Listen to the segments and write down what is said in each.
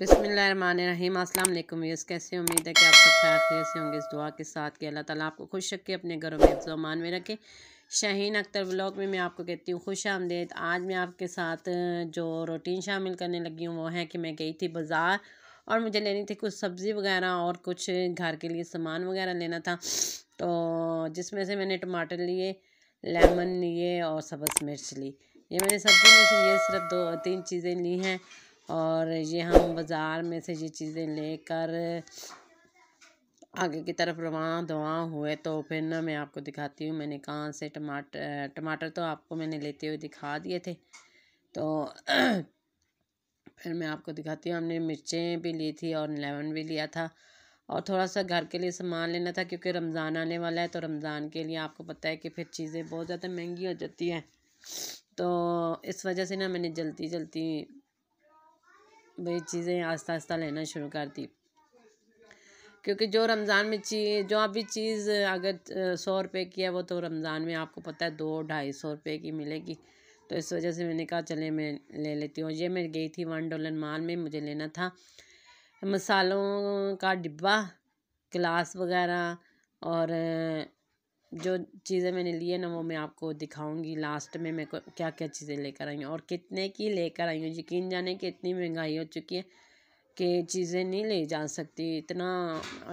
बिसमीम अस्सलाम वालेकुम वीस कैसे उम्मीद है कि आप सब खैर खैर से होंगे इस दुआ के साथ कि अल्लाह ताला आपको खुश रखे अपने घरों में जमान में रखे शाहीन अख्तर ब्लॉग में मैं आपको कहती हूँ खुश आमदेद आज मैं आपके साथ जो रूटीन शामिल करने लगी हूँ वो है कि मैं गई थी बाज़ार और मुझे लेनी थी कुछ सब्ज़ी वगैरह और कुछ घर के लिए सामान वगैरह लेना था तो जिसमें से मैंने टमाटर लिए लेमन लिए और सब्ज़ मिर्च ली ये मैंने सब्ज़ी में से ये सिर्फ दो तीन चीज़ें ली हैं और ये हम बाज़ार में से ये चीज़ें लेकर आगे की तरफ रवा दवा हुए तो फिर ना मैं आपको दिखाती हूँ मैंने कहाँ से टमाटर टमाटर तो आपको मैंने लेते हुए दिखा दिए थे तो फिर मैं आपको दिखाती हूँ हमने मिर्चें भी ली थी और लेमन भी लिया था और थोड़ा सा घर के लिए सामान लेना था क्योंकि रमज़ान आने वाला है तो रमज़ान के लिए आपको पता है कि फिर चीज़ें बहुत ज़्यादा महंगी हो जाती हैं तो इस वजह से ना मैंने जल्दी जल्दी वही चीज़ें आस्ता आस्ता लेना शुरू कर दी क्योंकि जो रमज़ान में चीज जो अभी चीज़ अगर सौ रुपये की है वो तो रमज़ान में आपको पता है दो ढाई सौ रुपये की मिलेगी तो इस वजह से मैंने कहा चले मैं ले लेती हूँ ये मैं गई थी वन डॉलर माल में मुझे लेना था मसालों का डिब्बा गिलास वगैरह और जो चीज़ें मैंने ली है ना वो मैं आपको दिखाऊंगी लास्ट में मैं क्या क्या चीज़ें लेकर आई हूँ और कितने की लेकर आई हूँ यकीन जाने कि इतनी महंगाई हो चुकी है कि चीज़ें नहीं ले जा सकती इतना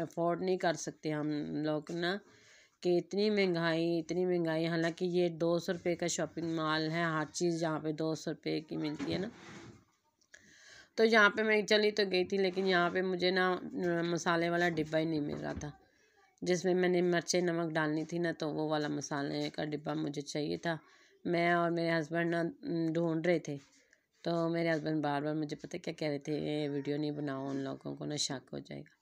अफोर्ड नहीं कर सकते हम लोग ना कि इतनी महंगाई इतनी महंगाई हालांकि ये दो सौ रुपये का शॉपिंग मॉल है हर चीज़ यहाँ पे दो सौ रुपये की मिलती है ना तो यहाँ पे मैं चली तो गई थी लेकिन यहाँ पे मुझे ना मसाले वाला डिब्बा ही नहीं मिल रहा था जिसमें मैंने मिर्चें नमक डालनी थी ना तो वो वाला मसाले का डिब्बा मुझे चाहिए था मैं और मेरे हस्बैंड ना ढूंढ रहे थे तो मेरे हस्बैंड बार बार मुझे पता क्या कह रहे थे वीडियो नहीं बनाओ उन लोगों को ना शक हो जाएगा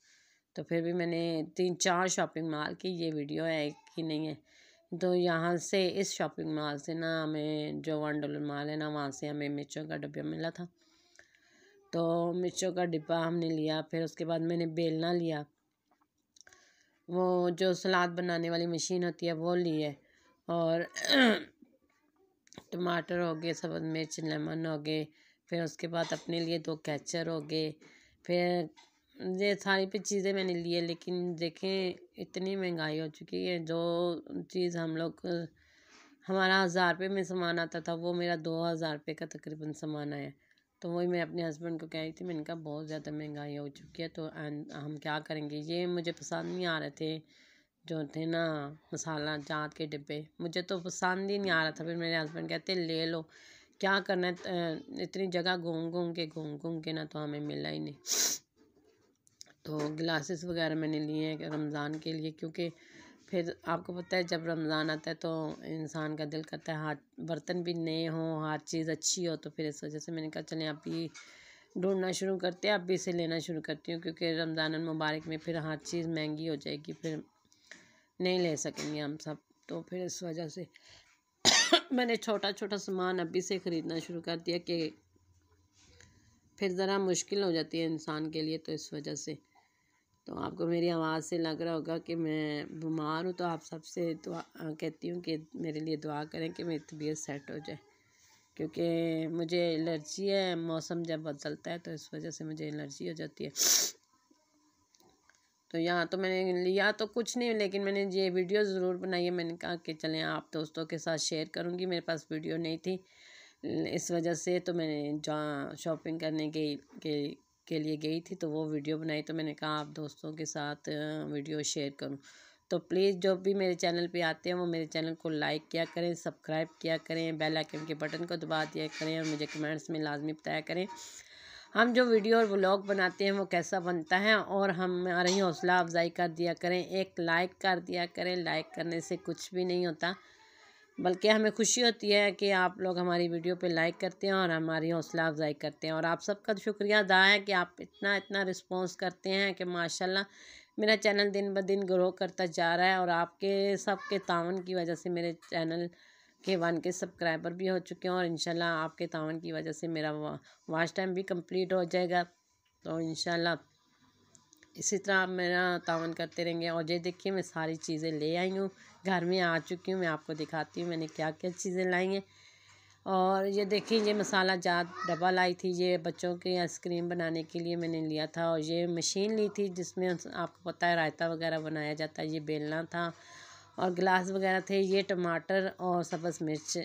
तो फिर भी मैंने तीन चार शॉपिंग मॉल की ये वीडियो है कि नहीं है तो यहाँ से इस शॉपिंग मॉल से ना हमें जो वन डॉलर मॉल है ना वहाँ से हमें मिर्चों का डिब्बा मिला था तो मिर्चों का डिब्बा हमने लिया फिर उसके बाद मैंने बेलना लिया वो जो सलाद बनाने वाली मशीन होती है वो ली है और टमाटर हो गए सब मिर्च लेमन हो गए फिर उसके बाद अपने लिए दो कैचर हो गए फिर ये सारी पे चीज़ें मैंने ली है लेकिन देखें इतनी महंगाई हो चुकी है जो चीज़ हम लोग हमारा हज़ार रुपये में सामान आता था वो मेरा दो हज़ार रुपये का तकरीबन सामान आया तो वही मैं अपने हस्बैंड को कह रही थी मैंने कहा बहुत ज़्यादा महंगाई हो चुकी है तो हम क्या करेंगे ये मुझे पसंद नहीं आ रहे थे जो थे ना मसाला चाँद के डिब्बे मुझे तो पसंद ही नहीं आ रहा था फिर मेरे हस्बैंड कहते ले लो क्या करना है इतनी जगह घूम घूम के घूम घूम के ना तो हमें मिला ही नहीं तो ग्लासेस वगैरह मैंने लिए हैं रमज़ान के लिए क्योंकि फिर आपको पता है जब रमज़ान आता है तो इंसान का दिल करता है हाथ बर्तन भी नए हों हर चीज़ अच्छी हो तो फिर इस वजह से मैंने कहा चलें आप भी ढूंढना शुरू करते हैं आप भी इसे लेना शुरू करती हूँ क्योंकि रमज़ान मुबारक में फिर हर चीज़ महंगी हो जाएगी फिर नहीं ले सकेंगे हम सब तो फिर इस वजह से मैंने छोटा छोटा सामान अभी से ख़रीदना शुरू कर दिया कि फिर ज़रा मुश्किल हो जाती है इंसान के लिए तो इस वजह से तो आपको मेरी आवाज़ से लग रहा होगा कि मैं बीमार हूँ तो आप सबसे दुआ कहती हूँ कि मेरे लिए दुआ करें कि मेरी तबीयत सेट हो जाए क्योंकि मुझे एलर्जी है मौसम जब बदलता है तो इस वजह से मुझे एलर्जी हो जाती है तो यहाँ तो मैंने लिया तो कुछ नहीं लेकिन मैंने ये वीडियो ज़रूर बनाई है मैंने कहा कि चलें आप दोस्तों के साथ शेयर करूँगी मेरे पास वीडियो नहीं थी इस वजह से तो मैंने जहाँ शॉपिंग करने गई के के लिए गई थी तो वो वीडियो बनाई तो मैंने कहा आप दोस्तों के साथ वीडियो शेयर करूँ तो प्लीज़ जो भी मेरे चैनल पे आते हैं वो मेरे चैनल को लाइक किया करें सब्सक्राइब किया करें बेल आइकन के बटन को दबा दिया करें और मुझे कमेंट्स में लाजमी बताया करें हम जो वीडियो और व्लॉग बनाते हैं वो कैसा बनता है और हमारी हौसला अफजाई कर दिया करें एक लाइक कर दिया करें लाइक करने से कुछ भी नहीं होता बल्कि हमें खुशी होती है कि आप लोग हमारी वीडियो पे लाइक करते हैं और हमारी हौसला अफजाई करते हैं और आप सबका शुक्रिया अदा है कि आप इतना इतना रिस्पॉन्स करते हैं कि माशाल्लाह मेरा चैनल दिन ब दिन ग्रो करता जा रहा है और आपके सबके तावन की वजह से मेरे चैनल के वन के सब्सक्राइबर भी हो चुके हैं और इन आपके तावन की वजह से मेरा वाच टाइम भी कम्प्लीट हो जाएगा तो इनशाला इसी तरह आप मेरा तावन करते रहेंगे और ये देखिए मैं सारी चीज़ें ले आई हूँ घर में आ चुकी हूँ मैं आपको दिखाती हूँ मैंने क्या क्या चीज़ें लाई हैं और ये देखिए ये मसाला जात डब्बा लाई थी ये बच्चों की आइसक्रीम बनाने के लिए मैंने लिया था और ये मशीन ली थी जिसमें आपको पता है रायता वगैरह बनाया जाता है ये बेलना था और गिलास वगैरह थे ये टमाटर और सब्ज़ मिर्च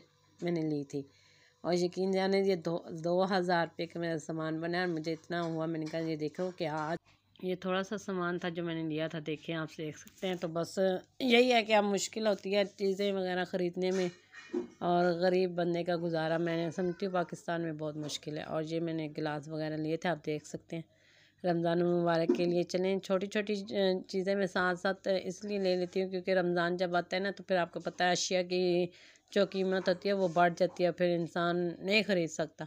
मैंने ली थी और यकीन जाने ये दो दो हज़ार रुपये का मेरा सामान बना और मुझे इतना हुआ मैंने कहा ये देखो कि आज ये थोड़ा सा सामान था जो मैंने लिया था देखें आप देख सकते हैं तो बस यही है कि अब मुश्किल होती है चीज़ें वगैरह ख़रीदने में और गरीब बंदे का गुजारा मैंने समझती हूँ पाकिस्तान में बहुत मुश्किल है और ये मैंने गिलास वगैरह लिए थे आप देख सकते हैं रमज़ान मुबारक के लिए चलें छोटी छोटी चीज़ें मैं साथ साथ इसलिए ले लेती हूँ क्योंकि रमज़ान जब आता है ना तो फिर आपको पता है अशिया की जो कीमत होती है वो बढ़ जाती है फिर इंसान नहीं ख़रीद सकता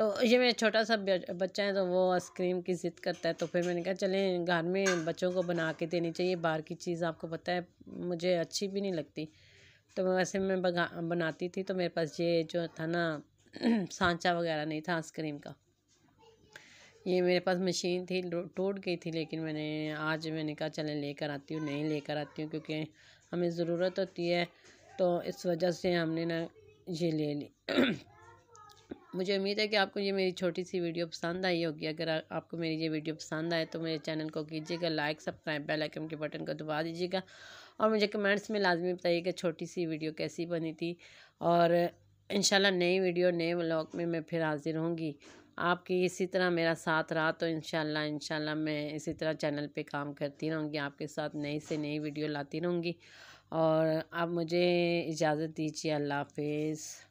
तो ये मेरा छोटा सा बच्चा है तो वो आइसक्रीम की ज़िद करता है तो फिर मैंने कहा चलें घर में बच्चों को बना के देनी चाहिए बाहर की चीज़ आपको पता है मुझे अच्छी भी नहीं लगती तो वैसे मैं बनाती थी तो मेरे पास ये जो था ना सांचा वगैरह नहीं था आइसक्रीम का ये मेरे पास मशीन थी टूट गई थी लेकिन मैंने आज मैंने कहा चलें लेकर आती हूँ नहीं लेकर आती हूँ क्योंकि हमें ज़रूरत होती है तो इस वजह से हमने ना ये ले ली मुझे उम्मीद है कि आपको ये मेरी छोटी सी वीडियो पसंद आई होगी अगर आपको मेरी ये वीडियो पसंद आए तो मेरे चैनल को कीजिएगा लाइक सब्सक्राइब बेल आइकन के बटन को दबा दीजिएगा और मुझे कमेंट्स में लाजमी बताइएगा छोटी सी वीडियो कैसी बनी थी और इंशाल्लाह नई वीडियो नए व्लॉग में मैं फिर हाजिर होंगी आपकी इसी तरह मेरा साथ रहा तो इन इनशाला मैं इसी तरह चैनल पर काम करती रहूँगी आपके साथ नई से नई वीडियो लाती रहूँगी और आप मुझे इजाज़त दीजिए अल्लाह हाफिज़